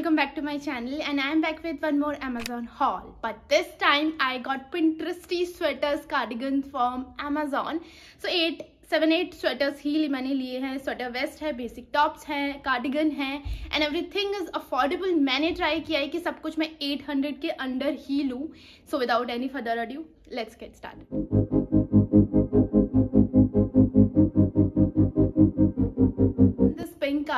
welcome back to my channel and I'm back with one more Amazon haul. But this time I got Pinteresty sweaters cardigans from Amazon. So eight seven eight sweaters ही मैंने लिए हैं sweater vest है basic tops हैं cardigan है and everything is affordable मैंने try किया है कि सब कुछ मैं 800 के अंडर ही लूँ so without any further adieu let's get start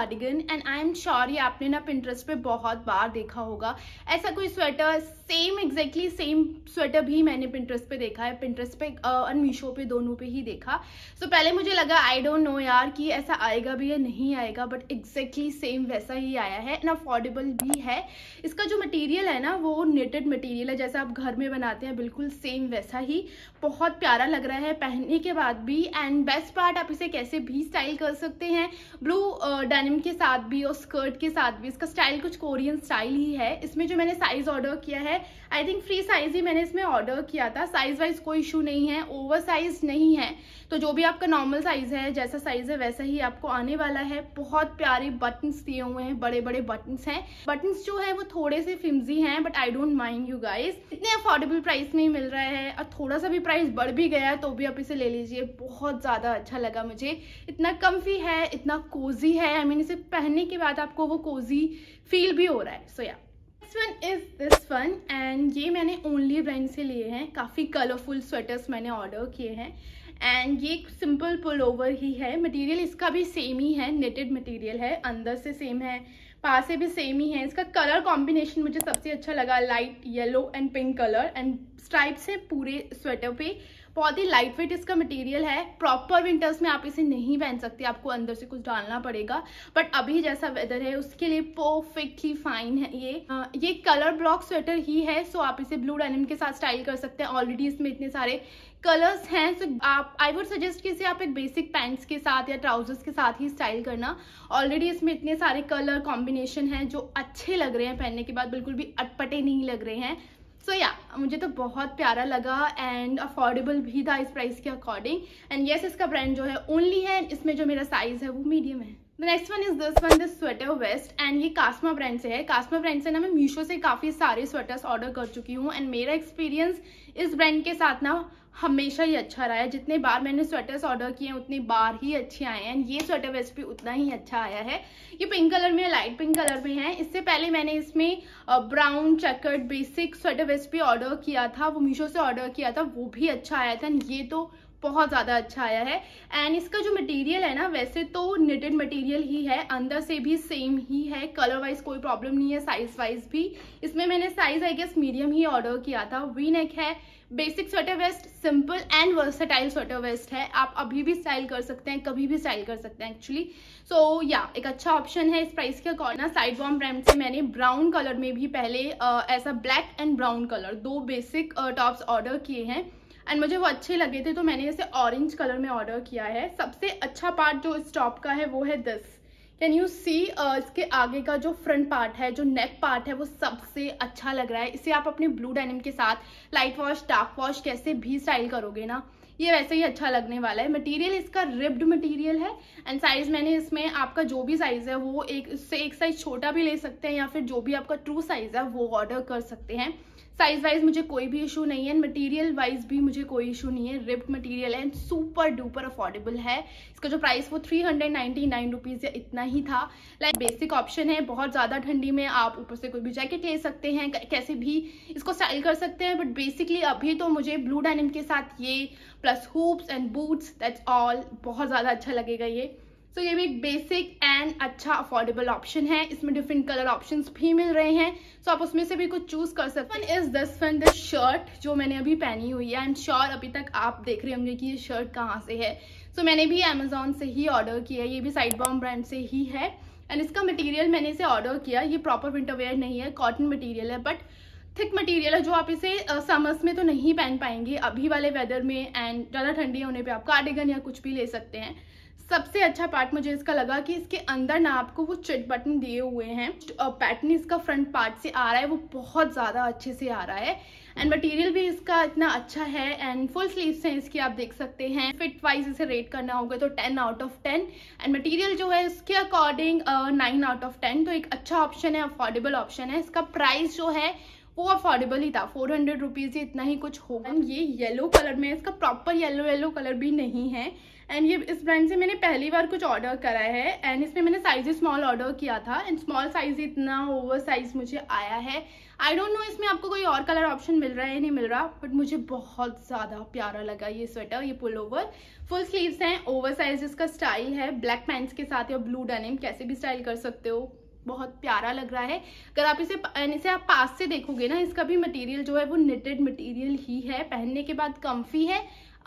cardigan and I'm sure ये आपने ना पिंटरेस्ट पे बहुत बार देखा होगा ऐसा कोई sweater same exactly same sweater भी मैंने पिंटरेस्ट पे देखा है पिंटरेस्ट पे और मीशो पे दोनों पे ही देखा सो so, पहले मुझे लगा आई डोंट नो यार कि ऐसा आएगा भी या नहीं आएगा बट एग्जैक्टली सेम वैसा ही आया है एंड अफोर्डेबल भी है इसका जो मटीरियल है ना वो नेटेड मटीरियल है जैसा आप घर में बनाते हैं बिल्कुल सेम वैसा ही बहुत प्यारा लग रहा है पहनने के बाद भी एंड बेस्ट पार्ट आप इसे कैसे भी स्टाइल कर सकते हैं ब्लू डायनेमिक पैंट के साथ भी और स्कर्ट के साथ भी इसका स्टाइल कुछ कोरियन स्टाइल ही है इसमें जो मैंने साइज़ ऑर्डर किया है आई थिंक फ्री साइज़ ही मैंने इसमें ऑर्डर किया था साइज़ वाइज कोई इशू नहीं है ओवर साइज़ नहीं है तो जो भी आपका नॉर्मल साइज़ है जैसा साइज़ है वैसा ही आपको आने वाला है बहुत प्यारे बटन्स दिए हुए हैं बड़े बड़े बटन्स हैं बटन्स जो है वो थोड़े से फिमजी हैं but I don't mind you guys इतने अफोर्डेबल प्राइस में ही मिल रहा है और थोड़ा सा भी प्राइस बढ़ भी गया तो भी आप इसे ले लीजिए बहुत ज़्यादा अच्छा लगा मुझे इतना कम्फी है इतना कोजी है आई मीन इसे पहनने के बाद आपको वो कोजी फील भी हो रहा है so yeah this one is this one and ये मैंने ओनली ब्रांड से लिए हैं काफ़ी कलरफुल स्वेटर्स मैंने ऑर्डर किए हैं एंड ये एक सिंपल पुल ओवर ही है मटेरियल इसका भी सेम ही है नेटेड मटेरियल है अंदर से सेम है पास से भी सेम ही है इसका कलर कॉम्बिनेशन मुझे सबसे अच्छा लगा light yellow and pink colour and stripes हैं पूरे स्वेटर पे बहुत ही लाइट वेट इसका मटेरियल है प्रॉपर विंटर्स में आप इसे नहीं पहन सकते आपको अंदर से कुछ डालना पड़ेगा बट अभी जैसा वेदर है उसके लिए परफेक्टली फाइन है ये आ, ये कलर ब्लॉक स्वेटर ही है सो आप इसे ब्लू डेनिम के साथ स्टाइल कर सकते हैं ऑलरेडी इसमें इतने सारे कलर्स हैं सो आप आई वुड सजेस्ट कि इसे आप एक बेसिक पैंट्स के साथ या ट्राउजर्स के साथ ही स्टाइल करना ऑलरेडी इसमें इतने सारे कलर कॉम्बिनेशन हैं जो अच्छे लग रहे हैं पहनने के बाद बिल्कुल भी अटपटे नहीं लग रहे हैं सो या मुझे तो बहुत प्यारा लगा एंड अफोर्डेबल भी था इस प्राइस के अकॉर्डिंग एंड येस इसका ब्रांड जो है ओनली है इसमें जो मेरा साइज है वो मीडियम है the next one is this one this sweater vest and ये कास्मा ब्रांड से है कास्मा ब्रांड से ना मैं मीशो से काफ़ी सारे स्वेटर्स ऑर्डर कर चुकी हूँ एंड मेरा एक्सपीरियंस इस ब्रांड के साथ ना हमेशा ही अच्छा रहा है जितने बार मैंने स्वेटर्स ऑर्डर किए हैं उतने बार ही अच्छे आए हैं ये स्वेटर वैसे भी उतना ही अच्छा आया है ये पिंक कलर में लाइट पिंक कलर में है इससे पहले मैंने इसमें brown checkered basic sweater recipe भी ऑर्डर किया था वो मीशो से ऑर्डर किया था वो भी अच्छा आया था ये तो बहुत ज़्यादा अच्छा आया है एंड इसका जो मटेरियल है ना वैसे तो निटेड मटेरियल ही है अंदर से भी सेम ही है कलर वाइज कोई प्रॉब्लम नहीं है साइज वाइज भी इसमें मैंने साइज आई गेस मीडियम ही ऑर्डर किया था वी नेक है basic sweater vest simple and versatile sweater vest है आप अभी भी स्टाइल कर सकते हैं कभी भी स्टाइल कर सकते हैं एक्चुअली सो या एक अच्छा ऑप्शन है इस प्राइस के अकॉर्डिंग ना साइड बॉम ब्रांड से मैंने ब्राउन कलर में भी पहले ऐसा ब्लैक एंड ब्राउन कलर दो बेसिक टॉप्स ऑर्डर किए हैं एंड मुझे वो अच्छे लगे थे तो मैंने इसे ऑरेंज कलर में ऑर्डर किया है सबसे अच्छा पार्ट जो इस टॉप का है वो है दिस कैन यू सी इसके आगे का जो फ्रंट पार्ट है जो नेक पार्ट है वो सबसे अच्छा लग रहा है इसे आप अपने ब्लू डेनिम के साथ लाइट वॉश डार्क वॉश कैसे भी स्टाइल करोगे ना ये वैसे ही अच्छा लगने वाला है मटेरियल इसका रिब्ड मटेरियल है एंड साइज मैंने इसमें आपका जो भी साइज है वो एक उससे एक साइज छोटा भी ले सकते हैं या फिर जो भी आपका ट्रू साइज है वो ऑर्डर कर सकते हैं साइज वाइज मुझे कोई भी इशू नहीं है मटेरियल वाइज भी मुझे कोई इशू नहीं है रिप्ड मटेरियल है एंड सुपर डुपर अफोर्डेबल है इसका जो प्राइस वो three hundred ninety nine rupees या इतना ही था लाइक बेसिक ऑप्शन है बहुत ज़्यादा ठंडी में आप ऊपर से कोई भी जैकेट ले सकते हैं कैसे भी इसको स्टाइल कर सकते हैं बट बेसिकली अभी तो मुझे ब्लू डेनिम के साथ ये plus hoops and boots that's all बहुत ज़्यादा अच्छा लगेगा ये सो so, ये भी एक बेसिक एंड अच्छा अफोर्डेबल ऑप्शन है इसमें डिफरेंट कलर ऑप्शन भी मिल रहे हैं सो so, आप उसमें से भी कुछ चूज कर सकते हैं is this fun this shirt जो मैंने अभी पहनी हुई है आई एम श्योर अभी तक आप देख रहे होंगे कि ये शर्ट कहाँ से है सो so, मैंने भी अमेजोन से ही ऑर्डर किया ये भी साइड बॉम ब्रांड से ही है एंड इसका मटीरियल मैंने इसे ऑर्डर किया ये प्रॉपर विंटरवेयर नहीं है कॉटन मटीरियल है बट थिक मटीरियल है जो आप इसे समर्स में तो नहीं पहन पाएंगे अभी वाले वेदर में एंड ज़्यादा ठंडी होने पे आप कार्डिगन या कुछ भी ले सकते हैं सबसे अच्छा पार्ट मुझे इसका लगा कि इसके अंदर ना आपको वो चिट बटन दिए हुए हैं पैटर्न इसका फ्रंट पार्ट से आ रहा है वो बहुत ज़्यादा अच्छे से आ रहा है एंड मटेरियल भी इसका इतना अच्छा है एंड फुल स्लीव्स हैं इसकी आप देख सकते हैं फिट वाइज इसे रेट करना होगा तो 10 आउट ऑफ 10 एंड मटेरियल जो है इसके according nine out of ten तो एक अच्छा ऑप्शन है अफोर्डेबल ऑप्शन है इसका प्राइस जो है वो अफोर्डेबल ही था फोर हंड्रेड रुपीज़ इतना ही कुछ होगा ये येलो कलर में इसका प्रॉपर येलो येलो कलर भी नहीं है एंड ये इस ब्रांड से मैंने पहली बार कुछ ऑर्डर करा है एंड इसमें मैंने साइज स्मॉल ऑर्डर किया था एंड स्मॉल साइज इतना ओवर साइज मुझे आया है आई डोंट नो इसमें आपको कोई और कलर ऑप्शन मिल रहा है नहीं मिल रहा बट मुझे बहुत ज़्यादा प्यारा लगा ये स्वेटर ये पुल ओवर फुल स्लीव्स हैं ओवर साइज इसका स्टाइल है ब्लैक पैंट्स के साथ या ब्लू डेनिम कैसे भी स्टाइल कर सकते हो बहुत प्यारा लग रहा है अगर आप इसे इसे आप पास से देखोगे ना इसका भी मटेरियल जो है वो निटेड मटेरियल ही है पहनने के बाद कम्फी है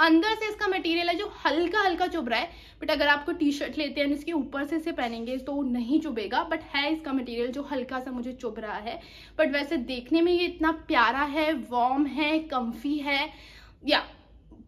अंदर से इसका मटेरियल है जो हल्का हल्का चुभ रहा है बट अगर आपको टी शर्ट लेते हैं इसके ऊपर से इसे पहनेंगे तो नहीं चुभेगा बट है इसका मटेरियल जो हल्का सा मुझे चुभ रहा है बट वैसे देखने में ये इतना प्यारा है वार्म है कम्फी है या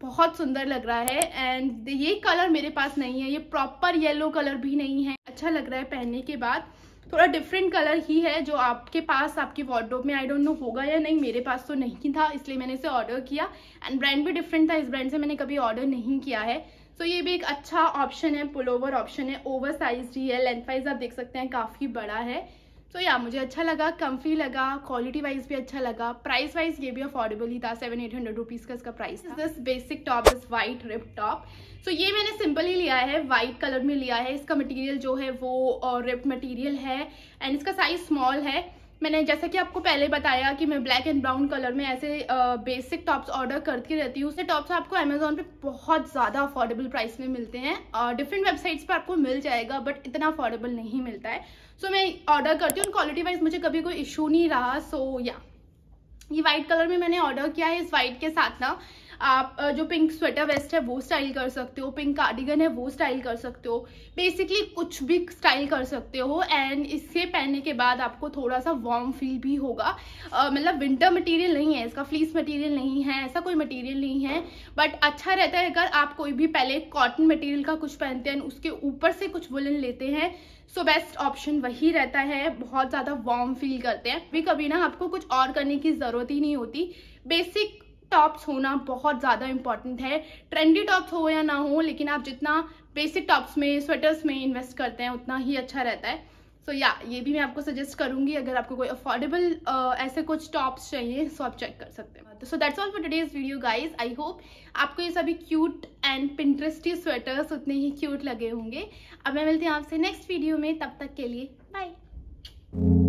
बहुत सुंदर लग रहा है एंड ये कलर मेरे पास नहीं है ये प्रॉपर येलो कलर भी नहीं है अच्छा लग रहा है पहनने के बाद थोड़ा डिफरेंट कलर ही है जो आपके पास आपके वार्ड्रोप में आई डोंट नो होगा या नहीं मेरे पास तो नहीं था इसलिए मैंने इसे ऑर्डर किया एंड ब्रांड भी डिफरेंट था इस ब्रांड से मैंने कभी ऑर्डर नहीं किया है सो so, ये भी एक अच्छा ऑप्शन है पुल ऑप्शन है ओवर साइज ही है लेंथ वाइज आप देख सकते हैं काफ़ी बड़ा है सो या मुझे अच्छा लगा कम्फी लगा क्वालिटी वाइज भी अच्छा लगा प्राइस वाइज ये भी अफोर्डेबल ही था सेवन एट हंड्रेड रुपीज़ का इसका प्राइस था this basic top is white rip top so ये मैंने सिंपल ही लिया है वाइट कलर में लिया है इसका मटेरियल जो है वो रिप मटीरियल मटेरियल है एंड इसका साइज स्मॉल है मैंने जैसा कि आपको पहले बताया कि मैं ब्लैक एंड ब्राउन कलर में ऐसे बेसिक टॉप्स ऑर्डर करती रहती हूँ उससे टॉप्स आपको अमेजोन पे बहुत ज़्यादा अफोर्डेबल प्राइस में मिलते हैं डिफरेंट वेबसाइट्स पर आपको मिल जाएगा बट इतना अफोर्डेबल नहीं मिलता है सो so, मैं ऑर्डर करती हूँ क्वालिटी वाइज मुझे कभी कोई इशू नहीं रहा सो so, या yeah. ये वाइट कलर में मैंने ऑर्डर किया है इस वाइट के साथ ना आप जो पिंक स्वेटर वेस्ट है वो स्टाइल कर सकते हो पिंक कार्डिगन है वो स्टाइल कर सकते हो बेसिकली कुछ भी स्टाइल कर सकते हो एंड इससे पहनने के बाद आपको थोड़ा सा वार्म फील भी होगा मतलब विंटर मटेरियल नहीं है इसका फ्लीस मटेरियल नहीं है ऐसा कोई मटेरियल नहीं है बट अच्छा रहता है अगर आप कोई भी पहले कॉटन मटेरियल का कुछ पहनते हैं उसके ऊपर से कुछ वुलन लेते हैं सो बेस्ट ऑप्शन वही रहता है बहुत ज़्यादा वार्म फील करते हैं भी कभी ना आपको कुछ और करने की ज़रूरत ही नहीं होती बेसिक टॉप्स होना बहुत ज़्यादा इंपॉर्टेंट है ट्रेंडी टॉप्स हो या ना हो लेकिन आप जितना बेसिक टॉप्स में स्वेटर्स में इन्वेस्ट करते हैं उतना ही अच्छा रहता है सो so, या yeah, ये भी मैं आपको सजेस्ट करूंगी अगर आपको कोई अफोर्डेबल uh, ऐसे कुछ टॉप्स चाहिए सो तो आप चेक कर सकते हैं so that's all for today's video guys I hope आपको ये सभी क्यूट एंड पिंटरेस्टी स्वेटर्स उतने ही क्यूट लगे होंगे अब मैं मिलती हूँ आपसे नेक्स्ट वीडियो में तब तक के लिए बाय